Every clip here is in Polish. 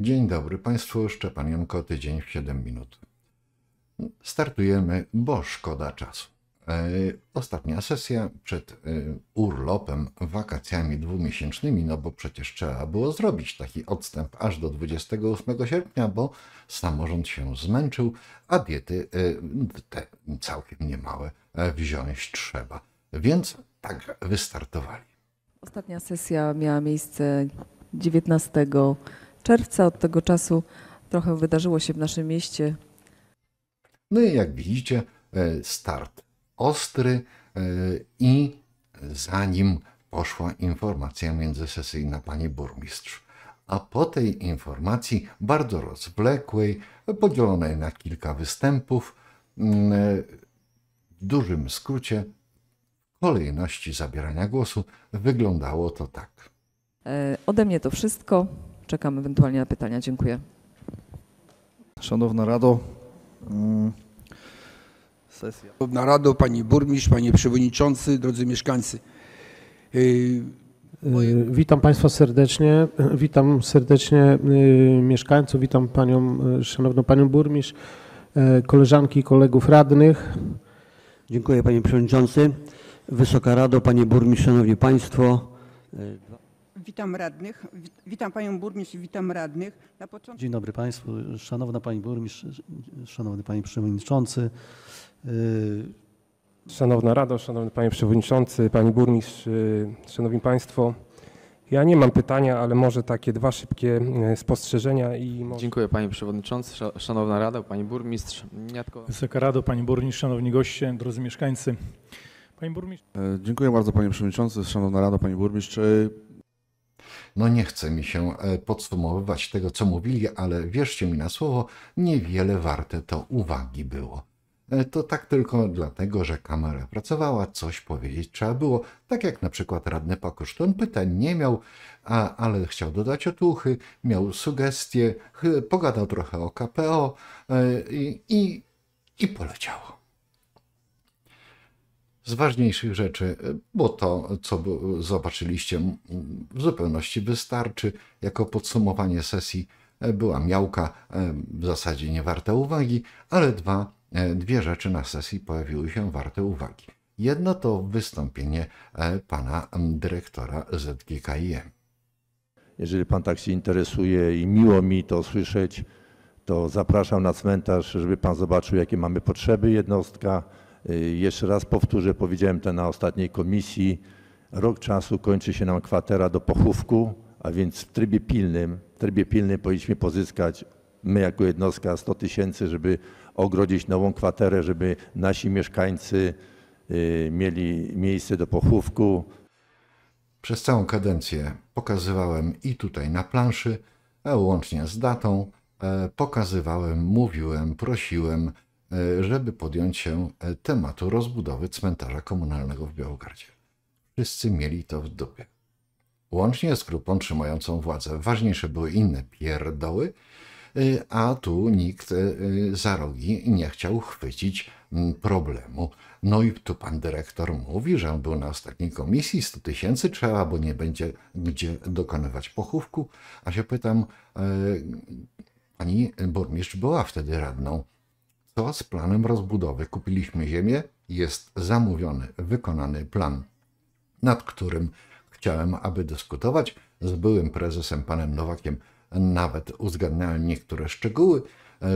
Dzień dobry Państwu, Szczepan Janko, tydzień w 7 minut. Startujemy, bo szkoda czasu. E, ostatnia sesja przed e, urlopem, wakacjami dwumiesięcznymi, no bo przecież trzeba było zrobić taki odstęp aż do 28 sierpnia, bo samorząd się zmęczył, a diety e, te całkiem niemałe wziąć trzeba. Więc tak wystartowali. Ostatnia sesja miała miejsce 19 czerwca. Od tego czasu trochę wydarzyło się w naszym mieście. No i jak widzicie, e, start ostry e, i zanim poszła informacja międzysesyjna pani burmistrz. A po tej informacji, bardzo rozwlekłej, podzielonej na kilka występów, mm, e, w dużym skrócie, kolejności zabierania głosu wyglądało to tak. Ode mnie to wszystko. Czekam ewentualnie na pytania. Dziękuję. Szanowna Rado. Mm, sesja. Szanowna Rado, Pani Burmistrz, Panie Przewodniczący, drodzy mieszkańcy. Moje... Y, y, witam Państwa serdecznie, witam serdecznie y, mieszkańców, witam Panią, Szanowną Panią Burmistrz, koleżanki i kolegów radnych. Dziękuję Panie Przewodniczący. Wysoka Rado, Panie Burmistrz, Szanowni Państwo. Witam radnych, witam panią burmistrz witam radnych. Na początku... Dzień dobry państwu, szanowna pani burmistrz, szanowny panie przewodniczący. Y- szanowna Rado, szanowny panie przewodniczący, pani burmistrz, y- szanowni państwo. Ja nie mam pytania, ale może takie dwa szybkie y, spostrzeżenia i może... Dziękuję panie przewodniczący, szanowna Rado, pani burmistrz. Ja Wysoka Rado, pani burmistrz, szanowni goście, drodzy mieszkańcy. Pani burmistrz. E, dziękuję bardzo panie przewodniczący, szanowna Rado, pani burmistrz. E, no nie chce mi się e, podsumowywać tego, co mówili, ale wierzcie mi na słowo, niewiele warte to uwagi było. E, to tak tylko dlatego, że kamera pracowała, coś powiedzieć trzeba było, tak jak na przykład radny Pakusz. On pytań nie miał, a, ale chciał dodać otuchy, miał sugestie, pogadał trochę o KPO i, e, i, i poleciało z ważniejszych rzeczy, bo to, co zobaczyliście, w zupełności wystarczy. Jako podsumowanie sesji e, była miałka, e, w zasadzie nie warte uwagi, ale dwa, e, dwie rzeczy na sesji pojawiły się warte uwagi. Jedno to wystąpienie pana dyrektora ZGKIM. Jeżeli pan tak się interesuje i miło mi to słyszeć, to zapraszam na cmentarz, żeby pan zobaczył, jakie mamy potrzeby jednostka Y, jeszcze raz powtórzę, powiedziałem to na ostatniej komisji. Rok czasu kończy się nam kwatera do pochówku, a więc w trybie pilnym, w trybie pilnym powinniśmy pozyskać my jako jednostka 100 tysięcy, żeby ogrodzić nową kwaterę, żeby nasi mieszkańcy y, mieli miejsce do pochówku. Przez całą kadencję pokazywałem i tutaj na planszy, a łącznie z datą, e, pokazywałem, mówiłem, prosiłem, E, żeby podjąć się e, tematu rozbudowy cmentarza komunalnego w Białogardzie. Wszyscy mieli to w dupie. Łącznie z grupą trzymającą władzę. Ważniejsze były inne pierdoły, e, a tu nikt za rogi nie chciał chwycić problemu. No i tu pan dyrektor mówi, że on był na ostatniej komisji, 100 tysięcy trzeba, bo nie będzie gdzie dokonywać pochówku. A się pytam, pani burmistrz była wtedy radną to z planem rozbudowy. Kupiliśmy ziemię, jest zamówiony, wykonany plan, nad którym chciałem, aby dyskutować z byłym prezesem panem Nowakiem. Nawet uzgadniałem niektóre szczegóły,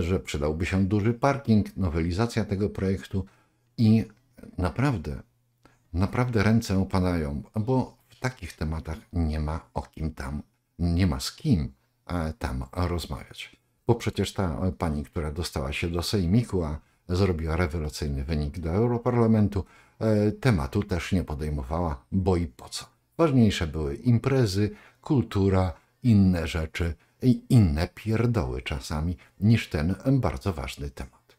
że przydałby się duży parking, nowelizacja tego projektu i naprawdę, naprawdę ręce opadają, bo w takich tematach nie ma o kim tam, nie ma z kim e, tam rozmawiać bo przecież ta e, pani, która dostała się do Sejmiku, a zrobiła rewelacyjny wynik do Europarlamentu, e, tematu też nie podejmowała, bo i po co. Ważniejsze były imprezy, kultura, inne rzeczy i inne pierdoły czasami niż ten bardzo ważny temat.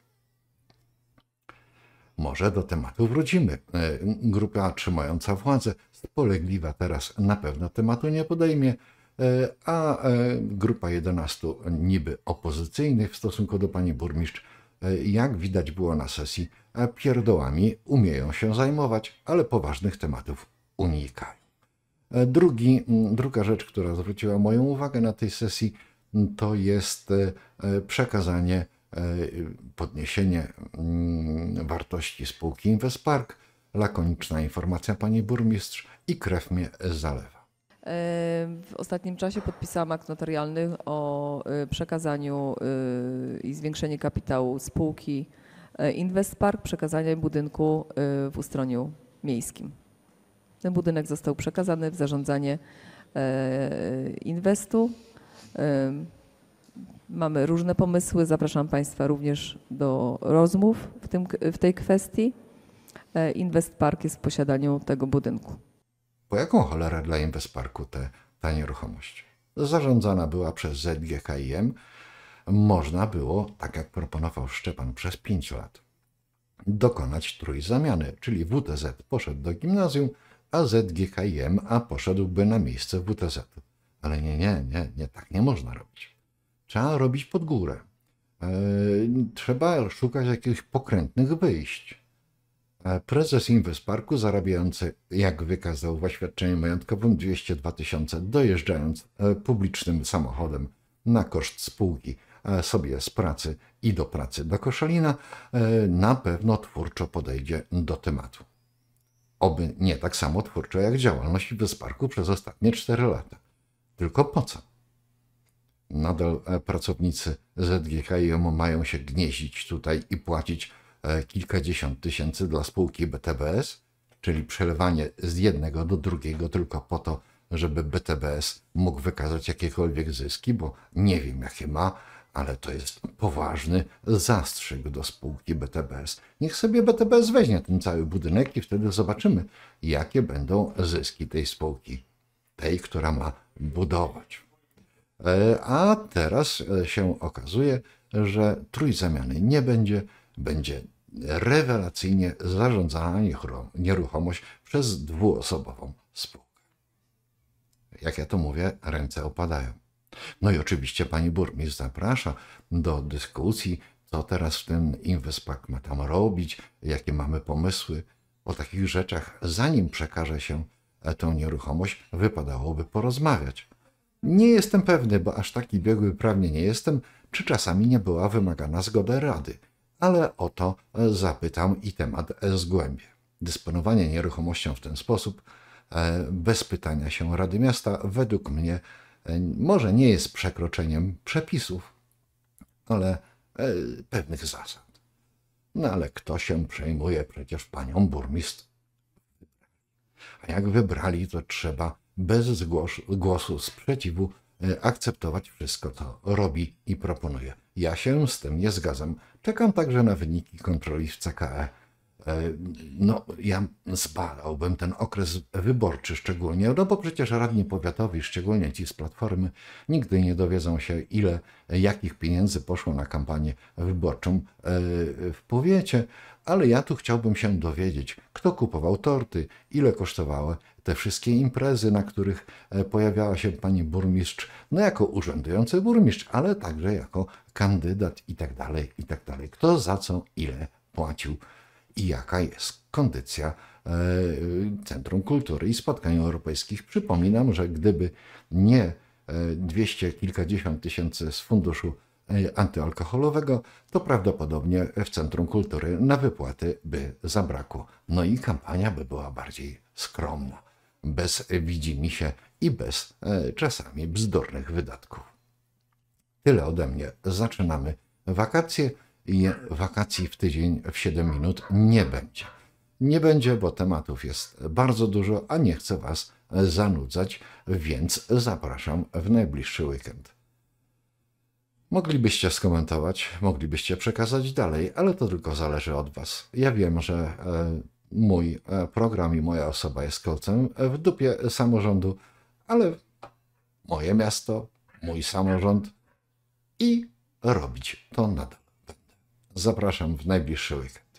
Może do tematu wrócimy. E, grupa trzymająca władzę, spolegliwa teraz na pewno tematu nie podejmie, E, a e, grupa 11 niby opozycyjnych w stosunku do pani burmistrz, e, jak widać było na sesji, pierdołami umieją się zajmować, ale poważnych tematów unikają. Drugi, druga rzecz, która zwróciła moją uwagę na tej sesji, to jest przekazanie, podniesienie wartości spółki Investpark, lakoniczna informacja pani burmistrz i krew mnie zalewa. W ostatnim czasie podpisałam akt notarialny o y, przekazaniu y, i zwiększeniu kapitału spółki y, Investpark, przekazanie budynku w ustroniu miejskim. Ten budynek został przekazany w zarządzanie Inwestu. Mamy różne pomysły. Zapraszam Państwa również do rozmów w, tym, w tej kwestii. Investpark jest w posiadaniu tego budynku po jaką cholerę dla Inwestparku te, ta nieruchomość? Zarządzana była przez ZGKIM, można było, tak jak proponował Szczepan, przez 5 lat dokonać trójzamiany, czyli WTZ poszedł do gimnazjum, a ZGKIM A poszedłby na miejsce WTZ. Ale nie, nie, nie, nie, tak nie można robić. Trzeba robić pod górę. Eee, trzeba szukać jakichś pokrętnych wyjść. E, prezes Inwestparku zarabiający, jak wykazał w oświadczeniu majątkowym, 202 tysiące, dojeżdżając e, publicznym samochodem na koszt spółki e, sobie z pracy i do pracy do Koszalina, na pewno twórczo podejdzie do tematu. Oby nie tak samo twórczo jak działalność Inwestparku przez ostatnie 4 lata. Tylko po co? Nadal pracownicy ZGHM mają się gnieździć tutaj i płacić E, kilkadziesiąt tysięcy dla spółki BTBS, czyli przelewanie z jednego do drugiego tylko po to, żeby BTBS mógł wykazać jakiekolwiek zyski, bo nie wiem jakie ma, ale to jest poważny zastrzyk do spółki BTBS. Niech sobie BTBS weźmie ten cały budynek i wtedy zobaczymy, jakie będą zyski tej spółki, tej, która ma budować. E, a teraz e, się okazuje, że trójzamiany nie będzie, będzie rewelacyjnie zarządzana nieruchomość przez dwuosobową spółkę. Jak ja to mówię, ręce opadają. No i oczywiście pani burmistrz zaprasza do dyskusji, co teraz w ten Investpak ma tam robić, jakie mamy pomysły. O takich rzeczach, zanim przekaże się e, tę nieruchomość, wypadałoby porozmawiać. Nie jestem pewny, bo aż taki biegły prawnie nie jestem, czy czasami nie była wymagana zgoda rady – ale o to e, zapytam i temat e, zgłębię. Dysponowanie nieruchomością w ten sposób, e, bez pytania się Rady Miasta, według mnie może nie jest przekroczeniem przepisów, ale pewnych zasad. No ale kto się przejmuje przecież panią burmistrz? A jak wybrali, to trzeba bez głosu sprzeciwu akceptować wszystko, co robi i proponuje. Ja się z tym nie zgadzam. Czekam także na wyniki kontroli w CKE. E, no, ja zbadałbym ten okres wyborczy szczególnie, no bo przecież radni powiatowi, szczególnie ci z Platformy, nigdy nie dowiedzą się, ile, jakich pieniędzy poszło na kampanię wyborczą e, w powiecie, ale ja tu chciałbym się dowiedzieć, kto kupował torty, ile kosztowały te wszystkie imprezy, na których e, pojawiała się pani burmistrz, no jako urzędujący burmistrz, ale także jako kandydat i tak dalej, i tak dalej. Kto za co ile płacił i jaka jest kondycja e, Centrum Kultury i Spotkań Europejskich. Przypominam, że gdyby nie e, dwieście kilkadziesiąt tysięcy z funduszu e, antyalkoholowego, to prawdopodobnie w Centrum Kultury na wypłaty by zabrakło. No i kampania by była bardziej skromna, bez widzimisię i bez czasami bzdurnych wydatków. Tyle ode mnie. Zaczynamy wakacje i wakacji w tydzień w 7 minut nie będzie. Nie będzie, bo tematów jest bardzo dużo, a nie chcę Was zanudzać, więc zapraszam w najbliższy weekend. Moglibyście skomentować, moglibyście przekazać dalej, ale to tylko zależy od Was. Ja wiem, że e, mój e, program i moja osoba jest kolcem w dupie samorządu, ale moje miasto, mój samorząd i robić to nadal. Zapraszam w najbliższy weekend.